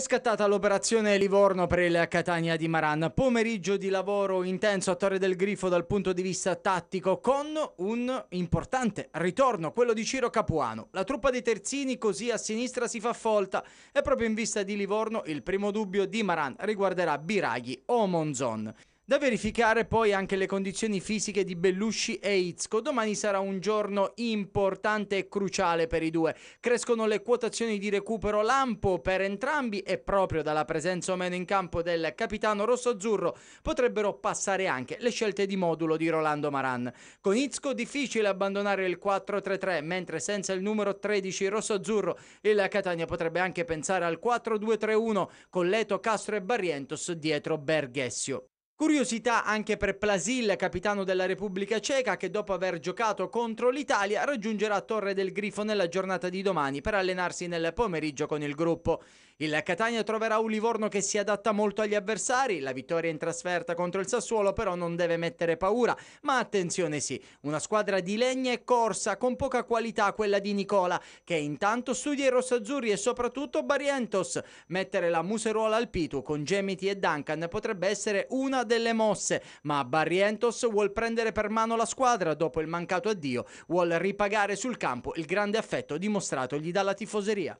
È scattata l'operazione Livorno per il Catania di Maran. Pomeriggio di lavoro intenso a Torre del Grifo dal punto di vista tattico con un importante ritorno, quello di Ciro Capuano. La truppa dei terzini così a sinistra si fa folta e proprio in vista di Livorno il primo dubbio di Maran riguarderà Biraghi o Monzon. Da verificare poi anche le condizioni fisiche di Bellusci e Itzco. Domani sarà un giorno importante e cruciale per i due. Crescono le quotazioni di recupero lampo per entrambi e proprio dalla presenza o meno in campo del capitano rosso-azzurro potrebbero passare anche le scelte di modulo di Rolando Maran. Con Itzco difficile abbandonare il 4-3-3, mentre senza il numero 13 rosso-azzurro il Catania potrebbe anche pensare al 4-2-3-1 con Leto, Castro e Barrientos dietro Berghessio. Curiosità anche per Plasil, capitano della Repubblica Ceca, che dopo aver giocato contro l'Italia raggiungerà Torre del Grifo nella giornata di domani per allenarsi nel pomeriggio con il gruppo. Il Catania troverà un Livorno che si adatta molto agli avversari, la vittoria in trasferta contro il Sassuolo però non deve mettere paura, ma attenzione sì, una squadra di legna e corsa con poca qualità quella di Nicola, che intanto studia i rossazzurri e soprattutto Barientos. Mettere la museruola al Pitu con Gemiti e Duncan potrebbe essere una delle mosse, ma Barrientos vuol prendere per mano la squadra dopo il mancato addio, vuol ripagare sul campo il grande affetto dimostratogli dalla tifoseria.